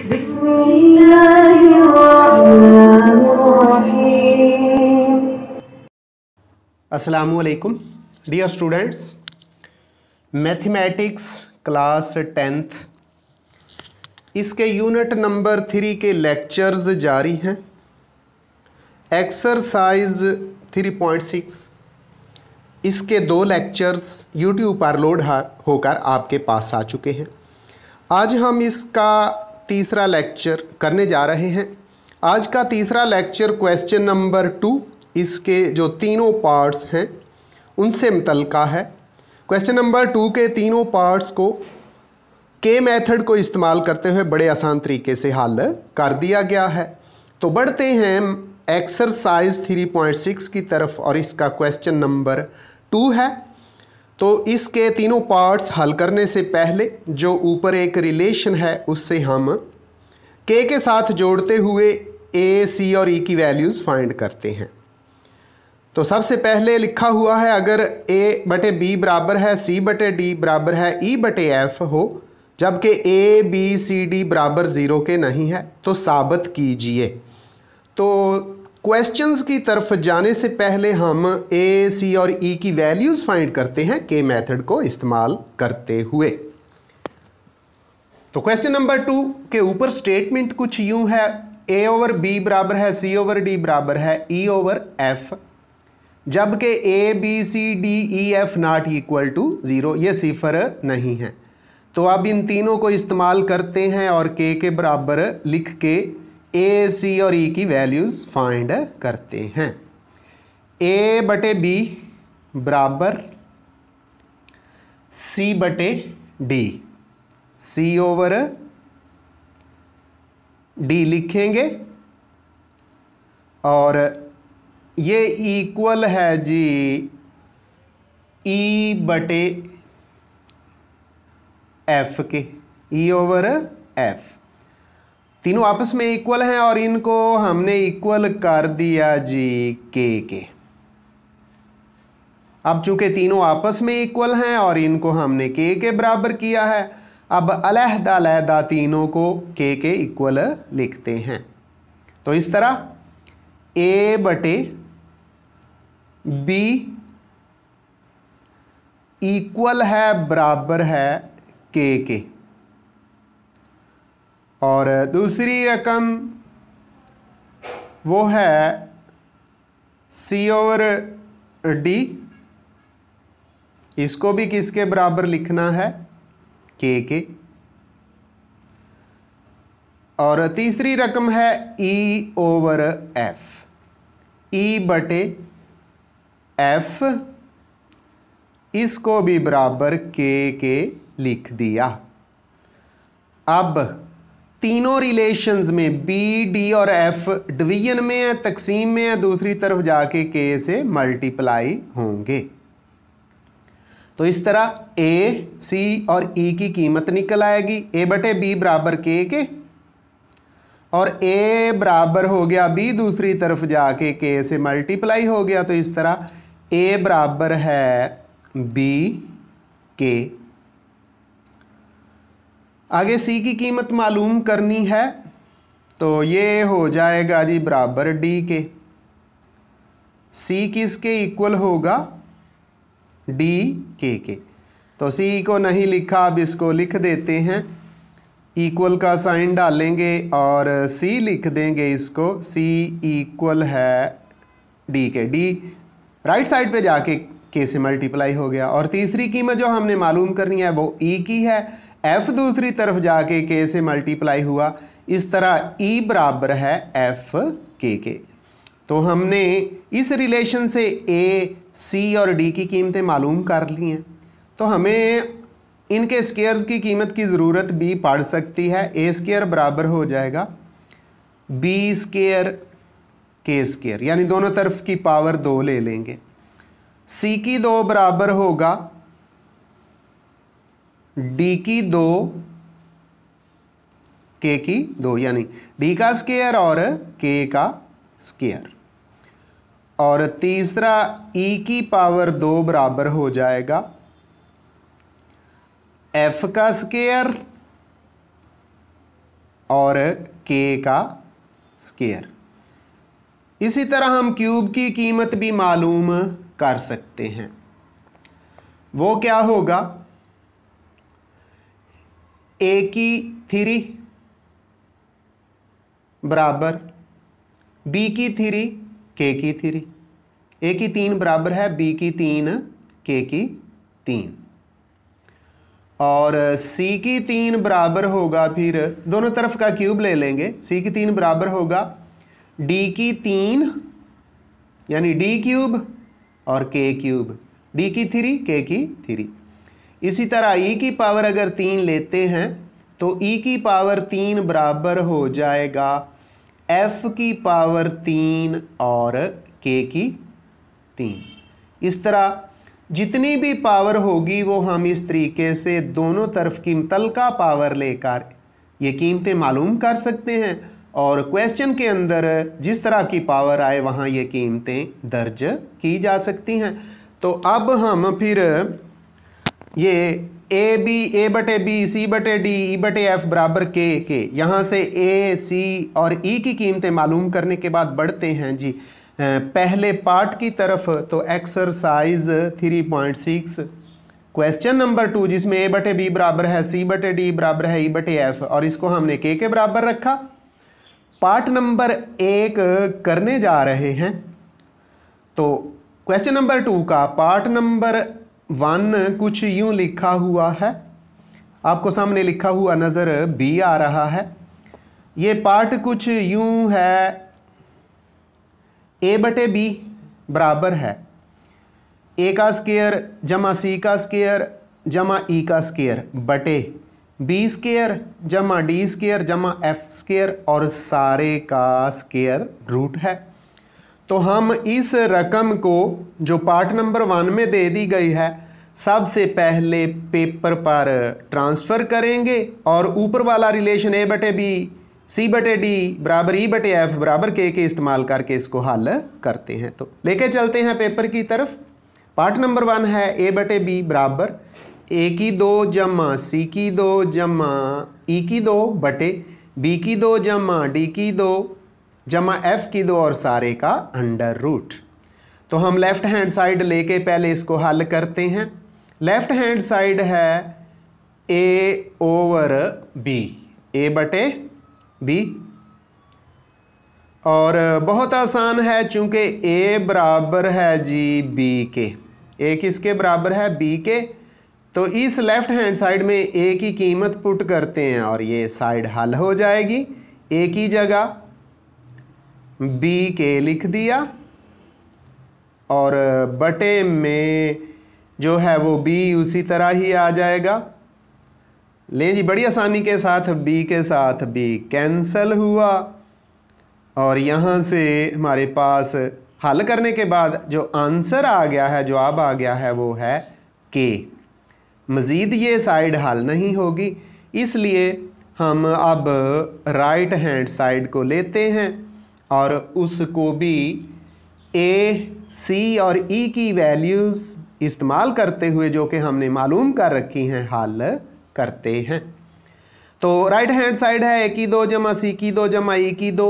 بسم الله الرحمن الرحيم dear students mathematics class tenth इसके unit number three के lectures जारी हैं एक्सरसाइज थ्री पॉइंट सिक्स इसके दो लेक्चर्स यूट्यूब पर लोड होकर आपके पास आ चुके हैं आज हम इसका तीसरा लेक्चर करने जा रहे हैं आज का तीसरा लेक्चर क्वेश्चन नंबर टू इसके जो तीनों पार्ट्स हैं उनसे मुतलका है क्वेश्चन नंबर टू के तीनों पार्ट्स को के मेथड को इस्तेमाल करते हुए बड़े आसान तरीके से हल कर दिया गया है तो बढ़ते हैं एक्सरसाइज 3.6 की तरफ और इसका क्वेश्चन नंबर टू है तो इसके तीनों पार्ट्स हल करने से पहले जो ऊपर एक रिलेशन है उससे हम के के साथ जोड़ते हुए ए सी और ई e की वैल्यूज़ फाइंड करते हैं तो सबसे पहले लिखा हुआ है अगर ए बटे बी बराबर है सी बटे डी बराबर है ई e बटे एफ हो जबकि ए बी सी डी बराबर ज़ीरो के नहीं है तो साबित कीजिए तो क्वेश्चंस की तरफ जाने से पहले हम ए सी और ई e की वैल्यूज़ फाइंड करते हैं के मेथड को इस्तेमाल करते हुए तो क्वेश्चन नंबर टू के ऊपर स्टेटमेंट कुछ यूं है ए ओवर बी बराबर है सी ओवर डी बराबर है ई ओवर एफ जबकि A B C D E F not equal to zero ये सिफर नहीं है तो अब इन तीनों को इस्तेमाल करते हैं और के के बराबर लिख के ए सी और ई e की वैल्यूज़ फाइंड करते हैं ए बटे बी बराबर सी बटे डी सी ओवर डी लिखेंगे और ये इक्वल है जी ई e बटे एफ के ई ओवर एफ तीनों आपस में इक्वल हैं और इनको हमने इक्वल कर दिया जी के के अब चूंकि तीनों आपस में इक्वल हैं और इनको हमने के के बराबर किया है अब अलहदा अलहदा तीनों को के के इक्वल लिखते हैं तो इस तरह ए बटे बी इक्वल है बराबर है के के और दूसरी रकम वो है सी ओवर डी इसको भी किसके बराबर लिखना है के के और तीसरी रकम है ई ओवर एफ ई बटे एफ इसको भी बराबर के के लिख दिया अब तीनों रिलेशंस में बी डी और एफ डिवीजन में है तकसीम में है दूसरी तरफ जाके के से मल्टीप्लाई होंगे तो इस तरह ए सी और ई e की कीमत निकल आएगी ए बटे बी बराबर के के और ए बराबर हो गया बी दूसरी तरफ जाके के से मल्टीप्लाई हो गया तो इस तरह ए बराबर है बी के आगे सी की कीमत मालूम करनी है तो ये हो जाएगा जी बराबर डी के सी किसके इक्वल होगा डी के के तो सी को नहीं लिखा अब इसको लिख देते हैं इक्वल का साइन डालेंगे और सी लिख देंगे इसको सी इक्वल है डी के डी राइट साइड पे जाके के से मल्टीप्लाई हो गया और तीसरी कीमत जो हमने मालूम करनी है वो ई e की है एफ दूसरी तरफ जाके के से मल्टीप्लाई हुआ इस तरह ई e बराबर है एफ के के तो हमने इस रिलेशन से ए सी और डी की कीमतें मालूम कर ली हैं तो हमें इनके स्केयर्स की कीमत की ज़रूरत भी पड़ सकती है ए स्केयर बराबर हो जाएगा बी स्केयर के स्केयर यानी दोनों तरफ की पावर दो ले लेंगे सी की दो बराबर होगा डी की दो के की दो यानी डी का स्केयर और के का स्केयर और तीसरा ई e की पावर दो बराबर हो जाएगा एफ का स्केयर और के का स्केयर इसी तरह हम क्यूब की कीमत भी मालूम कर सकते हैं वो क्या होगा ए की थ्री बराबर बी की थ्री के की थ्री ए की तीन बराबर है बी की तीन के की तीन और सी की तीन बराबर होगा फिर दोनों तरफ का क्यूब ले लेंगे सी की तीन बराबर होगा डी की तीन यानी डी क्यूब और के क्यूब डी की थ्री के की थ्री इसी तरह ई e की पावर अगर तीन लेते हैं तो ई e की पावर तीन बराबर हो जाएगा एफ की पावर तीन और के की तीन इस तरह जितनी भी पावर होगी वो हम इस तरीके से दोनों तरफ की तलका पावर लेकर ये कीमतें मालूम कर सकते हैं और क्वेश्चन के अंदर जिस तरह की पावर आए वहाँ ये कीमतें दर्ज की जा सकती हैं तो अब हम फिर ये ए बी ए बटे बी सी बटे डी ई e बटे एफ बराबर के के यहाँ से ए सी और ई e की कीमतें मालूम करने के बाद बढ़ते हैं जी पहले पार्ट की तरफ तो exercise three point six question number two जिसमें ए बटे बी बराबर है सी बटे डी बराबर है ई e बटे एफ और इसको हमने के के बराबर रखा पार्ट नंबर एक करने जा रहे हैं तो क्वेश्चन नंबर टू का पार्ट नंबर वन कुछ यूं लिखा हुआ है आपको सामने लिखा हुआ नज़र बी आ रहा है ये पार्ट कुछ यूं है ए बटे बी बराबर है ए का स्केयर जमा सी का स्केयर जमा ई का स्केयर बटे बी स्केयर जमा डी स्केयर जमा एफ स्केयर और सारे का स्केयर रूट है तो हम इस रकम को जो पार्ट नंबर वन में दे दी गई है सबसे पहले पेपर पर ट्रांसफ़र करेंगे और ऊपर वाला रिलेशन ए बटे बी सी बटे डी बराबर ई बटे एफ बराबर के के इस्तेमाल करके इसको हल करते हैं तो लेके चलते हैं पेपर की तरफ पार्ट नंबर वन है ए बटे बी बराबर ए की दो जमा सी की दो जमा ई की दो बटे बी की दो जमा डी की दो जमा एफ की दो और सारे का अंडर रूट तो हम लेफ़्ट हैंड साइड लेके पहले इसको हल करते हैं लेफ़्ट हैंड साइड है ए ओवर बी ए बटे बी और बहुत आसान है चूँकि ए बराबर है जी बी के ए किसके बराबर है बी के तो इस लेफ़्ट हैंड साइड में ए की कीमत पुट करते हैं और ये साइड हल हो जाएगी ए की जगह बी के लिख दिया और बटे में जो है वो बी उसी तरह ही आ जाएगा ले जी बड़ी आसानी के साथ बी के साथ बी कैंसल हुआ और यहाँ से हमारे पास हल करने के बाद जो आंसर आ गया है जवाब आ गया है वो है के मज़ीद ये साइड हल नहीं होगी इसलिए हम अब राइट हैंड साइड को लेते हैं और उसको भी ए सी और ई e की वैल्यूज़ इस्तेमाल करते हुए जो कि हमने मालूम कर रखी हैं हल करते हैं तो राइट हैंड साइड है ए की दो जमा सी की दो जमा ई e की दो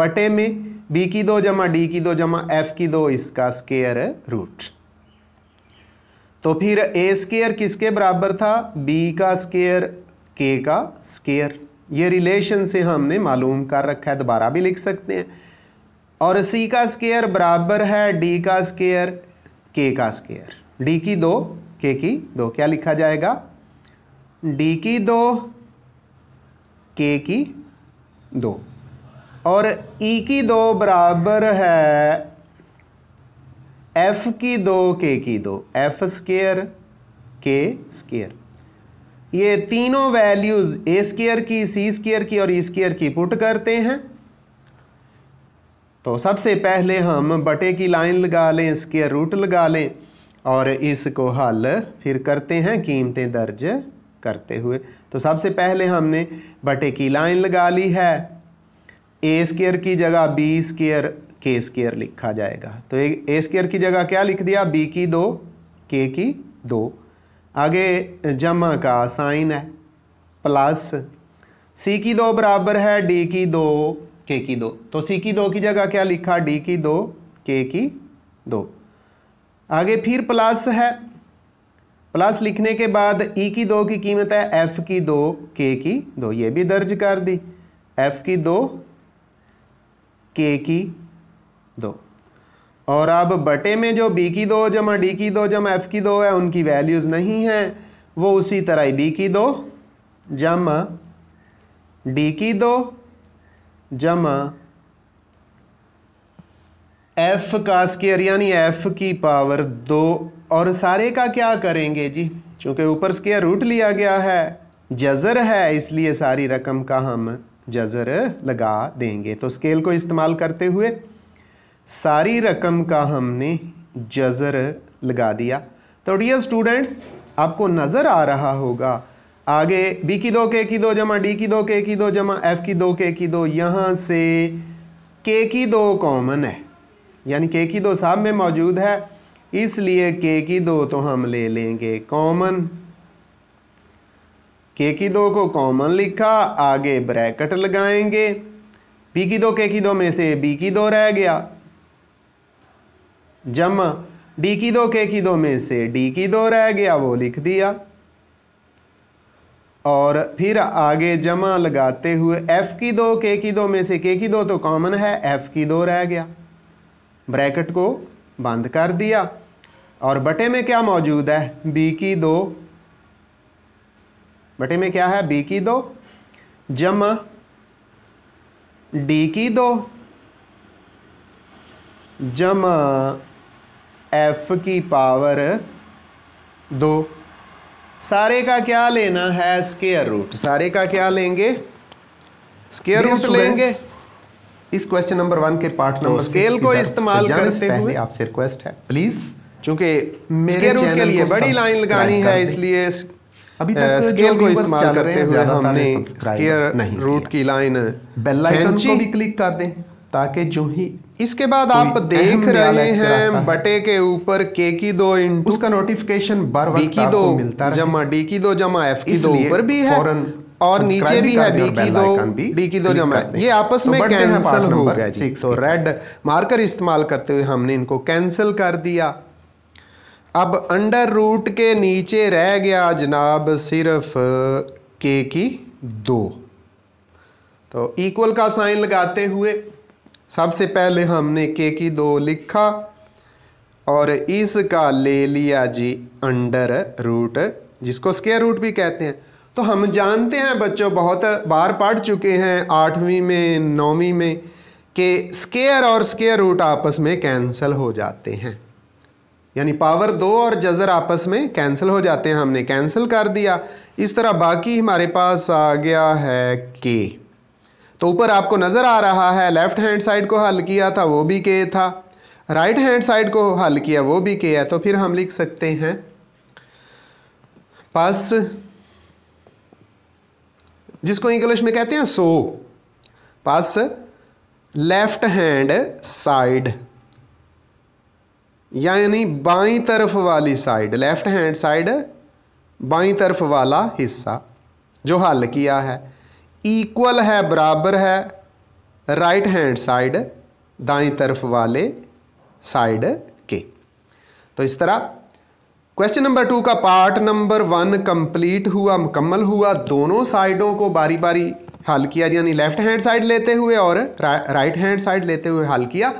बटे में बी की दो जमा डी की दो जमा एफ की दो इसका स्केयर रूट तो फिर ए स्केयर किसके बराबर था बी का स्केयर के का स्केयर ये रिलेशन से हमने मालूम कर रखा है दोबारा भी लिख सकते हैं और सी का स्केयर बराबर है डी का स्केयर के का स्केयर डी की दो के की दो क्या लिखा जाएगा डी की दो के की दो और ई e की दो बराबर है एफ की दो के की दो एफ स्केयर के स्केयर ये तीनों वैल्यूज़ ए स्केयर की सी स्केयर की और ई e स्केयर की पुट करते हैं तो सबसे पहले हम बटे की लाइन लगा लें स्केयर रूट लगा लें और इसको हल फिर करते हैं कीमतें दर्ज करते हुए तो सबसे पहले हमने बटे की लाइन लगा ली है ए स्केयर की जगह बी स्केयर के स्केयर लिखा जाएगा तो ए स्केयर की जगह क्या लिख दिया बी की दो के की दो आगे जमा का साइन है प्लस सी की दो बराबर है डी की दो के की दो तो सी की दो की जगह क्या लिखा डी की दो के की दो आगे फिर प्लस है प्लस लिखने के बाद ई e की दो की कीमत है एफ़ की दो के की दो ये भी दर्ज कर दी एफ़ की दो के की दो और अब बटे में जो बी की दो जमा डी की दो जमा एफ की दो है उनकी वैल्यूज़ नहीं हैं वो उसी तरह ही बी की दो जमा डी की दो जमा एफ का स्केयर यानी एफ की पावर दो और सारे का क्या करेंगे जी चूँकि ऊपर स्केयर रूट लिया गया है जज़र है इसलिए सारी रकम का हम जज़र लगा देंगे तो स्केल को इस्तेमाल करते हुए सारी रकम का हमने जज़र लगा दिया तो डियर स्टूडेंट्स आपको नज़र आ रहा होगा आगे बी की दो के की दो जमा डी की दो के की दो जमा एफ की दो के की दो यहाँ से के की दो कॉमन है यानी के की दो साहब में मौजूद है इसलिए के की दो तो हम ले लेंगे कॉमन के की दो को कॉमन लिखा आगे ब्रैकेट लगाएंगे बी की दो के की दो में से बी की दो रह गया जमा डी की दो के की दो में से डी की दो रह गया वो लिख दिया और फिर आगे जमा लगाते हुए एफ़ की दो के की दो में से के की दो तो कॉमन है एफ़ की दो रह गया ब्रैकेट को बंद कर दिया और बटे में क्या मौजूद है बी की दो बटे में क्या है बी की दो जमा डी की दो जमा एफ की पावर दो सारे का क्या लेना है स्केयर रूट सारे का क्या लेंगे स्केयर रूट लेंगे इस क्वेश्चन नंबर वन के पार्ट नंबर स्केल को इस्तेमाल तो करते हुए आपसे रिक्वेस्ट है प्लीज चूंकि मेरे रूट के लिए बड़ी लाइन लगानी है इसलिए अभी तक स्केल को इस्तेमाल करते हुए हमने स्केयर रूट की लाइन बेल आइकन को भी क्लिक कर दें ताकि जो ही इसके बाद आप देख रहे हैं बटे के ऊपर के की दो इंटू उसका नोटिफिकेशन बार बी की दो मिलता जमा डी की दो जमा एफ की दो ऊपर भी है और नीचे भी है बी की दो डी की दो जमा ये आपस तो में कैंसिल हो गया जी सो रेड मार्कर इस्तेमाल करते हुए हमने इनको कैंसिल कर दिया अब अंडर रूट के नीचे रह गया जनाब सिर्फ के की दो तो इक्वल का साइन लगाते हुए सबसे पहले हमने के की दो लिखा और इसका ले लिया जी अंडर रूट जिसको स्केयर रूट भी कहते हैं तो हम जानते हैं बच्चों बहुत बार पढ़ चुके हैं आठवीं में नौवीं में कि स्केयर और स्केयर रूट आपस में कैंसिल हो जाते हैं यानी पावर दो और जज़र आपस में कैंसिल हो जाते हैं हमने कैंसिल कर दिया इस तरह बाकी हमारे पास आ गया है के तो ऊपर आपको नज़र आ रहा है लेफ़्ट हैंड साइड को हल किया था वो भी के था राइट हैंड साइड को हल किया वो भी के है तो फिर हम लिख सकते हैं पस जिसको इंग्लिश में कहते हैं सो पस लेफ्ट हैंड साइड यानी बाई तरफ वाली साइड लेफ्ट हैंड साइड बाई तरफ वाला हिस्सा जो हल किया है इक्वल है बराबर है राइट हैंड साइड दाई तरफ वाले साइड के तो इस तरह क्वेश्चन नंबर टू का पार्ट नंबर वन कंप्लीट हुआ मुकम्मल हुआ दोनों साइडों को बारी बारी हल किया यानी लेफ्ट हैंड साइड लेते हुए और रा, राइट हैंड साइड लेते हुए हल किया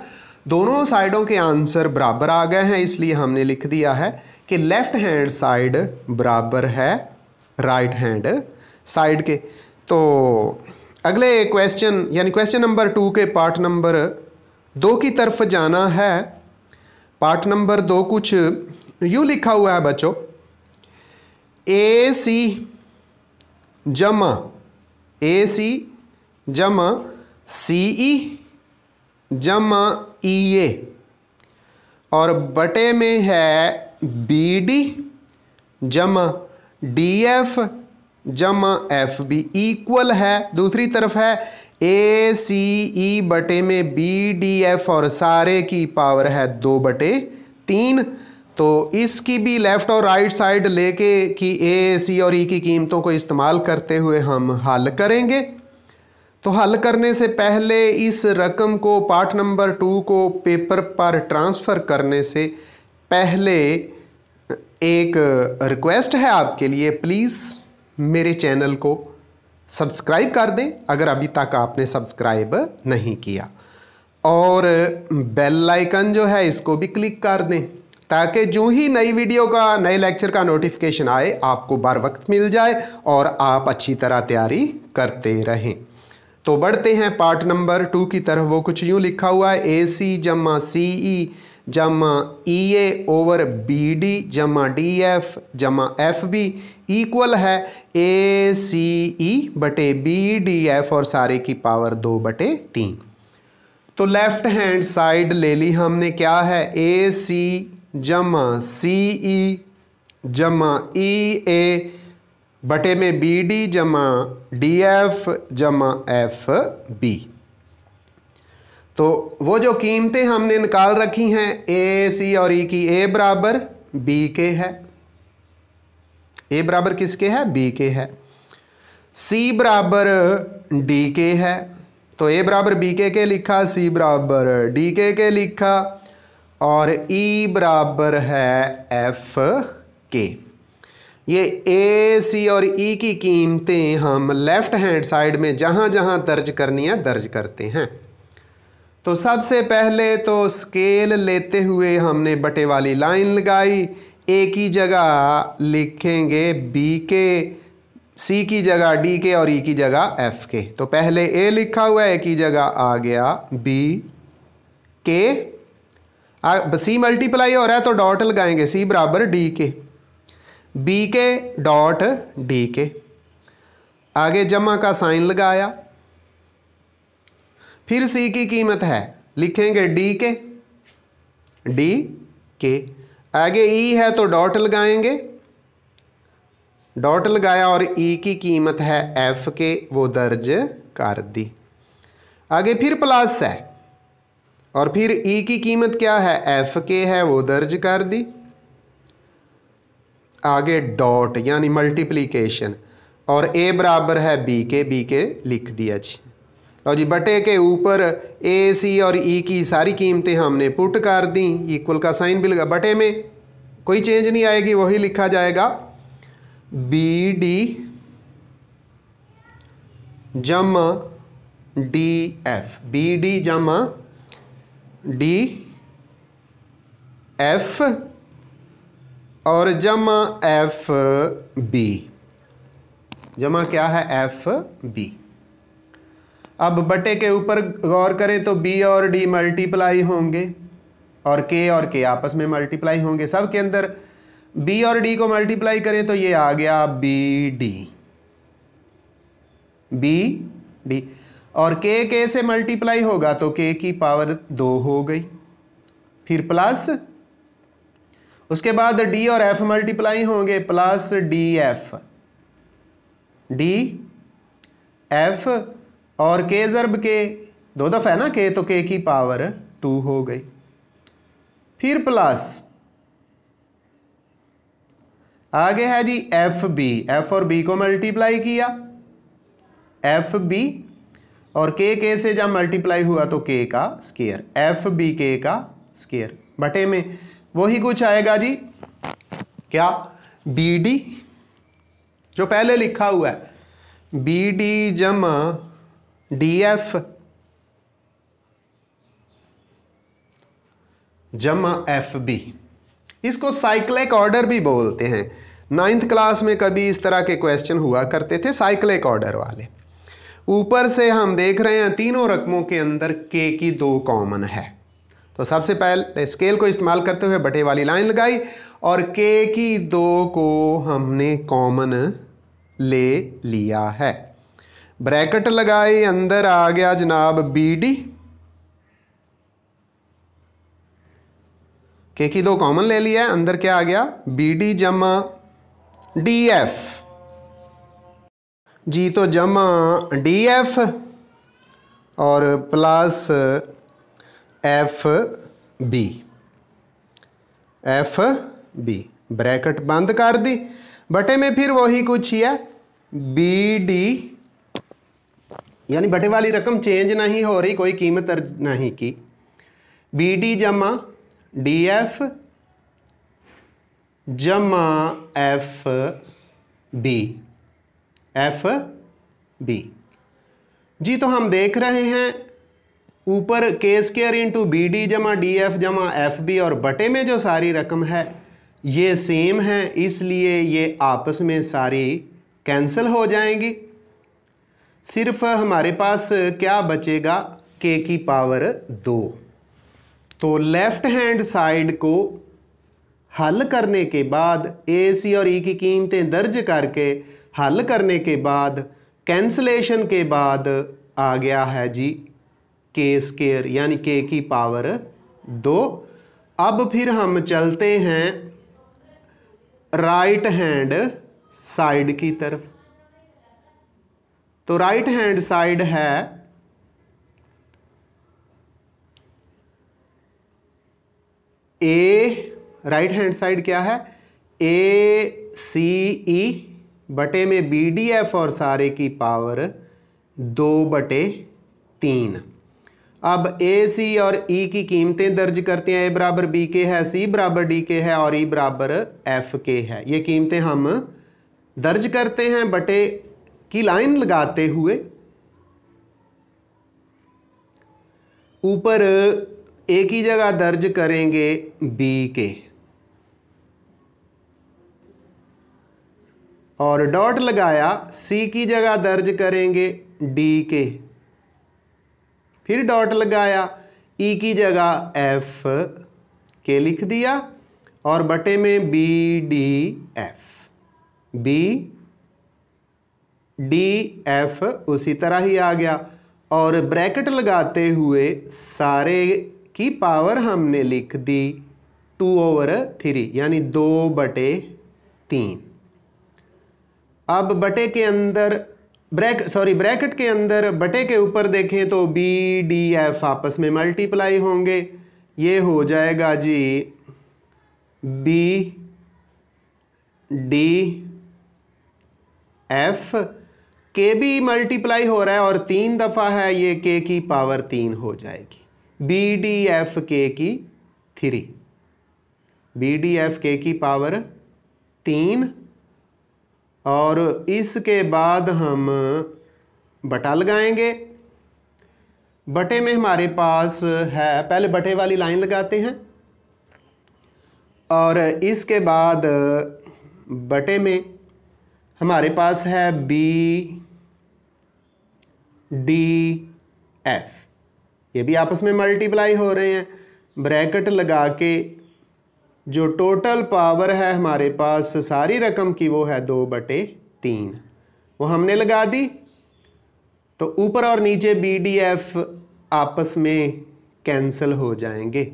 दोनों साइडों के आंसर बराबर आ गए हैं इसलिए हमने लिख दिया है कि लेफ्ट हैंड साइड बराबर है राइट हैंड साइड के तो अगले क्वेश्चन यानी क्वेश्चन नंबर टू के पार्ट नंबर दो की तरफ जाना है पार्ट नंबर दो कुछ यू लिखा हुआ है बच्चों ए सी जमा ए सी जमा सी ई e जमा ई e ए और बटे में है बी डी जमा डी एफ जमा एफ बी इक्वल है दूसरी तरफ है ए सी ई बटे में बी डी एफ और सारे की पावर है दो बटे तीन तो इसकी भी लेफ़्ट और राइट साइड लेके कि ए सी और ई e की कीमतों को इस्तेमाल करते हुए हम हल करेंगे तो हल करने से पहले इस रकम को पार्ट नंबर टू को पेपर पर ट्रांसफ़र करने से पहले एक रिक्वेस्ट है आपके लिए प्लीज़ मेरे चैनल को सब्सक्राइब कर दें अगर अभी तक आपने सब्सक्राइब नहीं किया और बेल आइकन जो है इसको भी क्लिक कर दें ताकि जो ही नई वीडियो का नए लेक्चर का नोटिफिकेशन आए आपको बार वक्त मिल जाए और आप अच्छी तरह तैयारी करते रहें तो बढ़ते हैं पार्ट नंबर टू की तरफ वो कुछ यूँ लिखा हुआ है ए सी जमा सी ई जमा E A over B D जमा डी एफ जमा एफ बी इक्वल है ए सी ई बटे बी डी एफ और सारे की पावर दो बटे तीन तो लेफ्ट हैंड साइड ले ली हमने क्या है ए सी जमा सी ई जमा ई ए बटे में बी डी जमा डी एफ जमा एफ बी तो वो जो कीमतें हमने निकाल रखी हैं ए सी और ई e की ए बराबर बी के है ए बराबर किसके है बी के है सी बराबर डी के है तो ए बराबर बी के के लिखा सी बराबर डी के के लिखा और ई e बराबर है एफ के ये ए सी और ई e की कीमतें हम लेफ़्ट हैंड साइड में जहाँ जहाँ दर्ज करनी है दर्ज करते हैं तो सबसे पहले तो स्केल लेते हुए हमने बटे वाली लाइन लगाई ए की जगह लिखेंगे बी के सी की जगह डी के और ई e की जगह एफ के तो पहले ए लिखा हुआ है की जगह आ गया बी के सी मल्टीप्लाई हो रहा है तो डॉट लगाएंगे सी बराबर डी के बी के डॉट डी के आगे जमा का साइन लगाया फिर सी की कीमत है लिखेंगे डी के डी के आगे ई e है तो डॉट लगाएंगे डॉट लगाया और ई e की कीमत है एफ के वो दर्ज कर दी आगे फिर प्लस है और फिर ई e की कीमत क्या है एफ के है वो दर्ज कर दी आगे डॉट यानी मल्टीप्लीकेशन और ए बराबर है बी के बी के लिख दिया जी और जी बटे के ऊपर ए सी और ई e की सारी कीमतें हमने पुट कर दी इक्वल का साइन भी लगा बटे में कोई चेंज नहीं आएगी वही लिखा जाएगा बी डी जमा डी एफ बी डी जमा डी एफ और जमा एफ बी जमा क्या है एफ बी अब बटे के ऊपर गौर करें तो बी और डी मल्टीप्लाई होंगे और के और के आपस में मल्टीप्लाई होंगे सब के अंदर बी और डी को मल्टीप्लाई करें तो ये आ गया बी डी बी डी और के के से मल्टीप्लाई होगा तो के की पावर दो हो गई फिर प्लस उसके बाद डी और एफ मल्टीप्लाई होंगे plus D F D F और के ज़रब के दो दफ़ा है ना के तो के की पावर टू हो गई फिर प्लस आगे है जी एफ बी एफ और बी को मल्टीप्लाई किया एफ बी और के के से जब मल्टीप्लाई हुआ तो के का स्केयर एफ बी के का स्केयर बटे में वही कुछ आएगा जी क्या बी डी जो पहले लिखा हुआ है बी डी जमा डी एफ जमा एफ बी इसको साइक्लिक ऑर्डर भी बोलते हैं नाइन्थ क्लास में कभी इस तरह के क्वेश्चन हुआ करते थे साइक्लिक ऑर्डर वाले ऊपर से हम देख रहे हैं तीनों रकमों के अंदर के की दो कॉमन है तो सबसे पहले स्केल को इस्तेमाल करते हुए बटे वाली लाइन लगाई और के की दो को हमने कॉमन ले लिया है ब्रैकेट लगाई अंदर आ गया जनाब बी डी के की दो कॉमन ले लिया है अंदर क्या आ गया बी डी जमा डी एफ जी तो जमा डी एफ और plus F B F B bracket बंद कर दी बटे में फिर वही कुछ ही है बी डी यानी बटे वाली रकम चेंज नहीं हो रही कोई कीमत दर्ज नहीं की बी डी जमा डी एफ जमा एफ बी एफ बी जी तो हम देख रहे हैं ऊपर K square into B D जमा डी एफ जमा एफ बी और बटे में जो सारी रकम है ये सेम है इसलिए ये आपस में सारी कैंसिल हो जाएंगी सिर्फ हमारे पास क्या बचेगा के की पावर दो तो लेफ्ट हैंड साइड को हल करने के बाद ए सी और ई e की कीमतें दर्ज करके हल करने के बाद कैंसलेशन के बाद आ गया है जी के स्केयर यानी के की पावर दो अब फिर हम चलते हैं राइट हैंड साइड की तरफ तो राइट हैंड साइड है ए राइट हैंड साइड क्या है ए सी ई बटे में बी डी एफ और सारे की पावर दो बटे तीन अब ए सी और ई e की कीमतें दर्ज करते हैं ए बराबर बी के है सी बराबर डी के है और ई e बराबर एफ के है ये कीमतें हम दर्ज करते हैं बटे की लाइन लगाते हुए ऊपर ए की जगह दर्ज करेंगे बी के और डॉट लगाया सी की जगह दर्ज करेंगे डी के फिर डॉट लगाया ई e की जगह एफ के लिख दिया और बटे में B D F B D F उसी तरह ही आ गया और ब्रैकेट लगाते हुए सारे की पावर हमने लिख दी टू ओवर थ्री यानी दो बटे तीन अब बटे के अंदर ब्रैक सॉरी ब्रैकेट के अंदर बटे के ऊपर देखें तो बी डी एफ आपस में मल्टीप्लाई होंगे ये हो जाएगा जी बी डी एफ के भी मल्टीप्लाई हो रहा है और तीन दफ़ा है ये के की पावर तीन हो जाएगी बी डी एफ के की थ्री बी डी एफ के की पावर तीन और इसके बाद हम बटा लगाएंगे बटे में हमारे पास है पहले बटे वाली लाइन लगाते हैं और इसके बाद बटे में हमारे पास है बी डी एफ ये भी आपस में मल्टीप्लाई हो रहे हैं ब्रैकेट लगा के जो टोटल पावर है हमारे पास सारी रकम की वो है दो बटे तीन वो हमने लगा दी तो ऊपर और नीचे बी डी एफ आपस में कैंसिल हो जाएंगे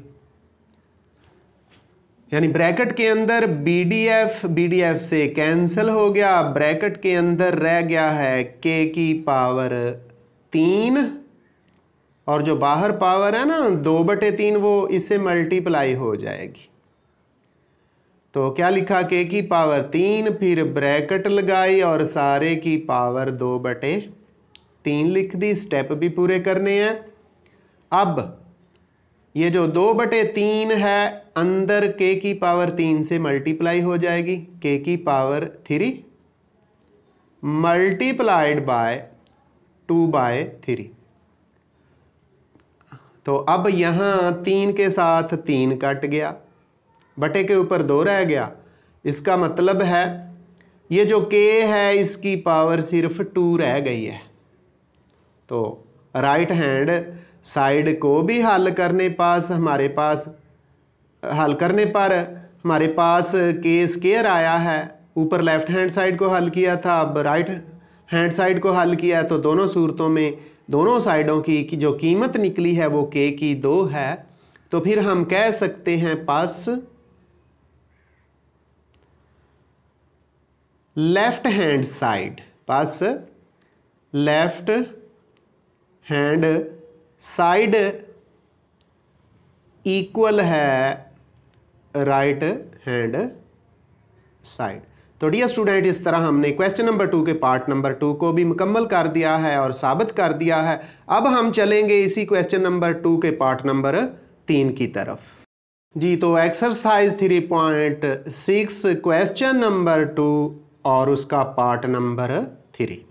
यानी ब्रैकेट के अंदर B D F B D F से कैंसिल हो गया ब्रैकेट के अंदर रह गया है के की पावर तीन और जो बाहर पावर है ना दो बटे तीन वो इससे मल्टीप्लाई हो जाएगी तो क्या लिखा के की पावर तीन फिर ब्रैकेट लगाई और सारे की पावर दो बटे तीन लिख दी स्टेप भी पूरे करने हैं अब ये जो दो बटे तीन है अंदर के की पावर तीन से मल्टीप्लाई हो जाएगी के की power three multiplied by two by three तो अब यहां तीन के साथ तीन कट गया बटे के ऊपर दो रह गया इसका मतलब है ये जो के है इसकी पावर सिर्फ टू रह गई है तो राइट हैंड साइड को भी हल करने पास हमारे पास हल करने पर हमारे पास के स्केयर आया है ऊपर लेफ्ट हैंड साइड को हल किया था अब राइट हैंड साइड को हल किया है तो दोनों सूरतों में दोनों साइडों की जो कीमत निकली है वो के की दो है तो फिर हम कह सकते हैं पास लेफ्ट हैंड साइड पास लेफ्ट हैंड साइड इक्वल है राइट हैंड साइड तो डियर स्टूडेंट इस तरह हमने क्वेश्चन नंबर टू के पार्ट नंबर टू को भी मुकम्मल कर दिया है और साबित कर दिया है अब हम चलेंगे इसी क्वेश्चन नंबर टू के पार्ट नंबर तीन की तरफ जी तो exercise three point six question number two और उसका part number three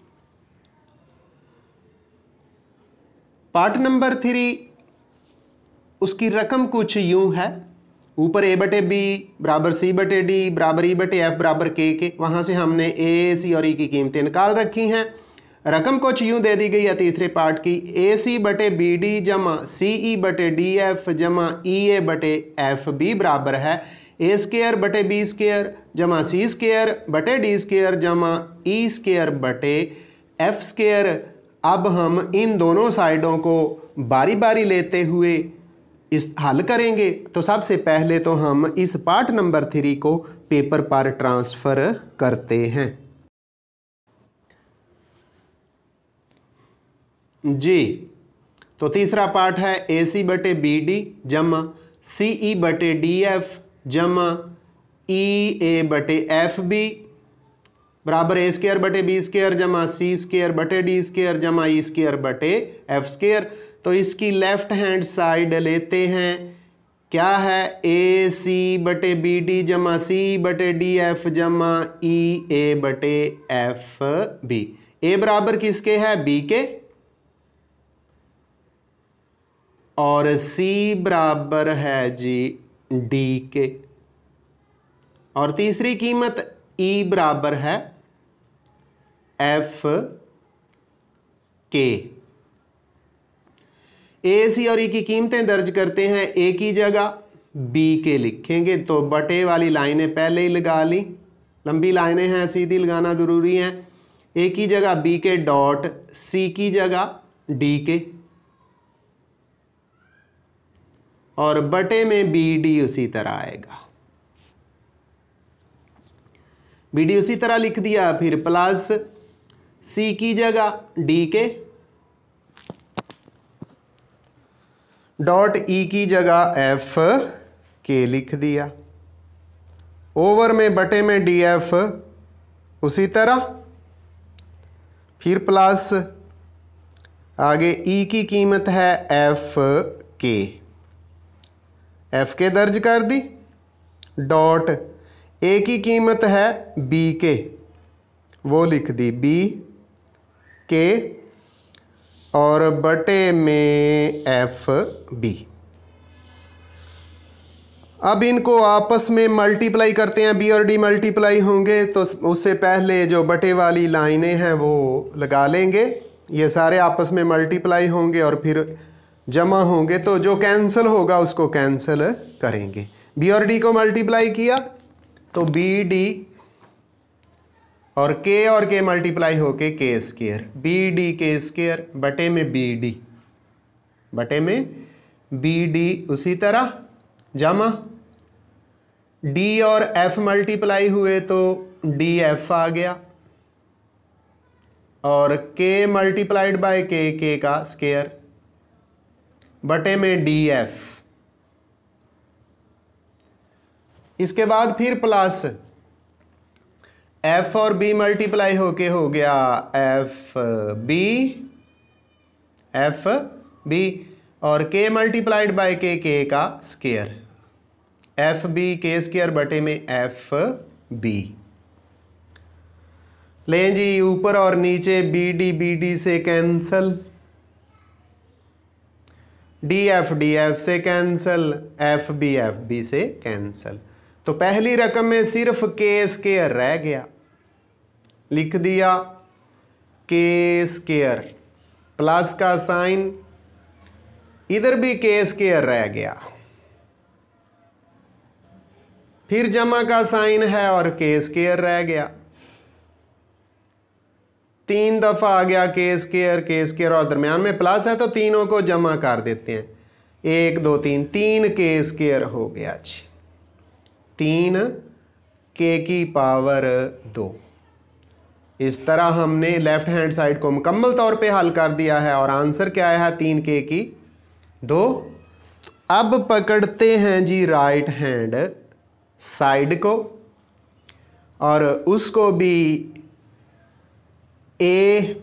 part number three उसकी रकम कुछ यूं है ऊपर ए बटे बी बराबर सी बटे डी बराबर ई बटे एफ बराबर के के वहाँ से हमने ए सी और ई e की कीमतें निकाल रखी हैं रकम कुछ यूं दे दी गई है तीसरे पार्ट की ए सी बटे बी डी जमा सी ई बटे डी एफ जमा ई ए बटे एफ बी बराबर है ए स्केयर बटे बी स्केयर जमा सी स्केयर बटे डी स्केयर जमा ई स्केयर बटे एफ स्केयर अब हम इन दोनों साइडों को बारी बारी लेते हुए इस हल करेंगे तो सबसे पहले तो हम इस पार्ट नंबर थ्री को पेपर पर ट्रांसफ़र करते हैं जी तो तीसरा पार्ट है ए सी बटे बी डी जमा सी ई e बटे डी एफ जमा ई e ए बटे एफ बी बराबर ए स्केयर बटे बी स्केयर जमा सी स्केयर बटे डी स्केयर जमा ई स्केयर बटे एफ स्केयर तो इसकी लेफ्ट हैंड साइड लेते हैं क्या है ए सी बटे बी डी जमा सी बटे डी एफ जमा ई ए बटे एफ बी ए बराबर किसके है बी के और सी बराबर है जी डी के और तीसरी कीमत ई बराबर है एफ के ए सी और ई e की कीमतें दर्ज करते हैं ए की जगह बी के लिखेंगे तो बटे वाली लाइनें पहले ही लगा ली लंबी लाइनें हैं सीधी लगाना ज़रूरी है ए की जगह बी के डॉट सी की जगह डी के और बटे में बी डी उसी तरह आएगा बी डी उसी तरह लिख दिया फिर प्लस सी की जगह डी के डॉट ई e की जगह एफ के लिख दिया ओवर में बटे में डी एफ उसी तरह फिर प्लस आगे ई e की कीमत है एफ के एफ के दर्ज कर दी डॉट ए की कीमत है बी के वो लिख दी बी के और बटे में एफ बी अब इनको आपस में मल्टीप्लाई करते हैं बी और डी मल्टीप्लाई होंगे तो उससे पहले जो बटे वाली लाइनें हैं वो लगा लेंगे ये सारे आपस में मल्टीप्लाई होंगे और फिर जमा होंगे तो जो कैंसिल होगा उसको कैंसिल करेंगे बी और डी को मल्टीप्लाई किया तो बी डी और k और k मल्टीप्लाई होके K square B D K square बटे में बी डी बटे में बी डी उसी तरह जमा डी और एफ मल्टीप्लाई हुए तो डी एफ आ गया और के मल्टीप्लाइड बाय के के का स्केयर बटे में डी एफ इसके बाद फिर प्लस एफ और बी मल्टीप्लाई होके हो गया एफ बी एफ बी और के मल्टीप्लाइड बाय के के का square F B K square बटे में एफ बी लें जी ऊपर और नीचे बी डी बी डी से cancel D F D F से cancel F B F B से कैंसल तो पहली रकम में सिर्फ के स्केयर रह गया लिख दिया के स्केयर प्लस का साइन इधर भी के स्केयर रह गया फिर जमा का साइन है और के स्केयर रह गया तीन दफ़ा आ गया के स्केयर के स्केयर और दरमियान में प्लस है तो तीनों को जमा कर देते हैं एक दो तीन तीन के स्केयर हो गया जी तीन के की पावर दो इस तरह हमने लेफ़्ट हैंड साइड को मुकम्मल तौर पे हल कर दिया है और आंसर क्या आया है तीन के की दो अब पकड़ते हैं जी राइट हैंड साइड को और उसको भी ए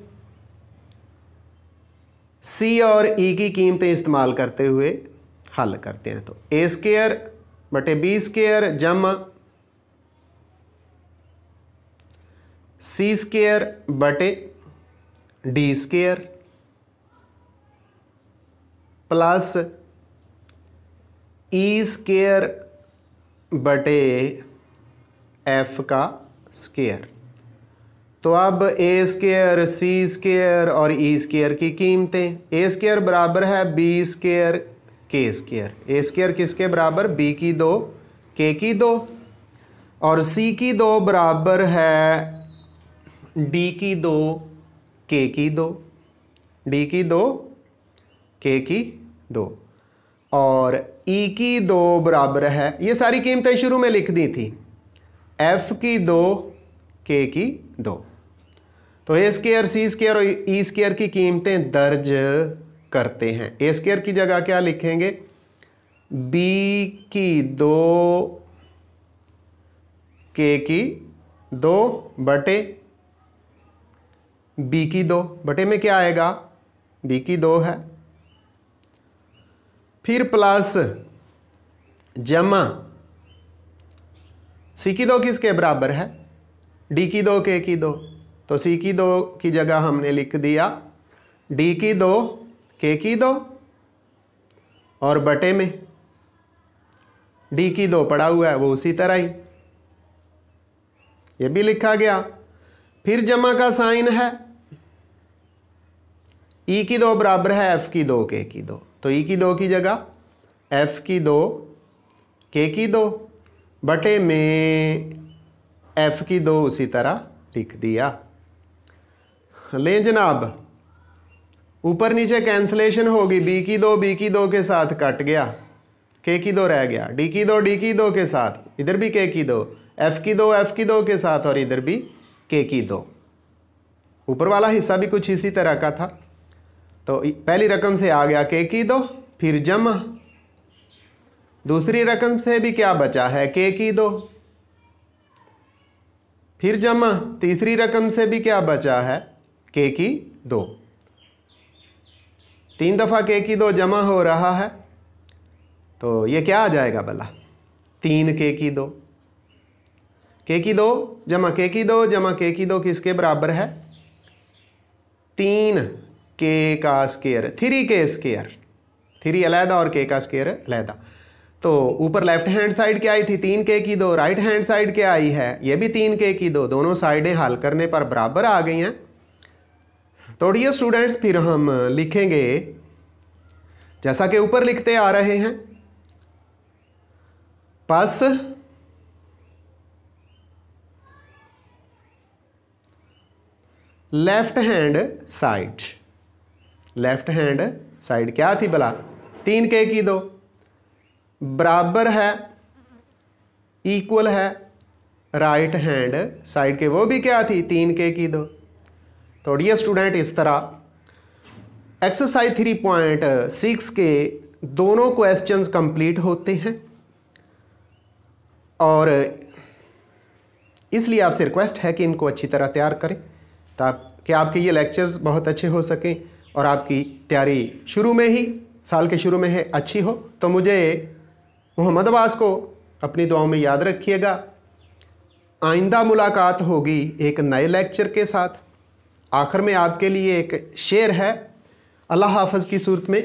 सी और ई e की कीमतें इस्तेमाल करते हुए हल करते हैं तो ए स्केयर बटे बी स्केयर जमा सी स्केयर बटे D square plus E square बटे एफ का स्केयर तो अब ए स्केयर सी स्केयर और ई e स्केयर की कीमतें ए स्केयर बराबर है B square K square A square किसके बराबर बी की दो के की दो और सी की दो बराबर है डी की दो के की दो डी की दो के की दो और ई e की दो बराबर है ये सारी कीमतें शुरू में लिख दी थी एफ की दो के की दो तो ए स्केयर सी स्केयर और ई e स्केयर की कीमतें दर्ज करते हैं ए स्केयर की जगह क्या लिखेंगे बी की दो के की दो बटे बी की दो बटे में क्या आएगा बी की दो है फिर प्लस जमा सी की दो किसके बराबर है डी की दो के की दो तो सी की दो की जगह हमने लिख दिया डी की दो के की दो और बटे में डी की दो पड़ा हुआ है वो उसी तरह ही ये भी लिखा गया फिर जमा का साइन है ई e की दो बराबर है एफ़ की दो के की दो तो ई e की दो की जगह एफ़ की दो के की दो बटे में एफ़ की दो उसी तरह लिख दिया लें जनाब ऊपर नीचे कैंसलेशन होगी बी की दो बी की दो के साथ कट गया के की दो रह गया डी की दो डी की दो के साथ इधर भी के की दो एफ़ की दो एफ़ की दो के साथ और इधर भी के की दो ऊपर वाला हिस्सा भी कुछ इसी तरह का था तो पहली रकम से आ गया के की दो फिर जमा दूसरी रकम से भी क्या बचा है के की दो फिर जमा तीसरी रकम से भी क्या बचा है के की दो तीन दफ़ा के की दो जमा हो रहा है तो ये क्या आ जाएगा भला तीन के की दो के की दो जमा के की दो जमा के की दो किसके बराबर है तीन के का square three K square three अलहदा और के का स्केयर अलहदा तो ऊपर लेफ्ट हैंड साइड क्या आई थी तीन के की दो राइट हैंड साइड क्या आई है ये भी तीन के की दो दोनों साइडें हल करने पर बराबर आ गई हैं तोड़िए स्टूडेंट्स फिर हम लिखेंगे जैसा कि ऊपर लिखते आ रहे हैं पस left hand side left hand side क्या थी भला तीन के की दो बराबर है इक्वल है राइट हैंड साइड के वो भी क्या थी तीन के की दो तो डियर स्टूडेंट इस तरह एक्सरसाइज थ्री पॉइंट सिक्स के दोनों क्वेश्चंस कंप्लीट होते हैं और इसलिए आपसे रिक्वेस्ट है कि इनको अच्छी तरह तैयार करें ताकि आपके ये लेक्चर्स बहुत अच्छे हो सकें और आपकी तैयारी शुरू में ही साल के शुरू में है अच्छी हो तो मुझे मोहम्मद अब्बास को अपनी दुआओं में याद रखिएगा आइंदा मुलाकात होगी एक नए लेक्चर के साथ आखिर में आपके लिए एक शेर है अल्लाह हाफज की सूरत में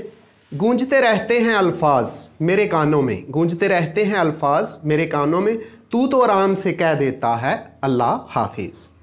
गूंजते रहते हैं अल्फाज मेरे कानों में गूंजते रहते हैं अल्फाज मेरे कानों में तू तो आराम से कह देता है अल्लाह हाफिज़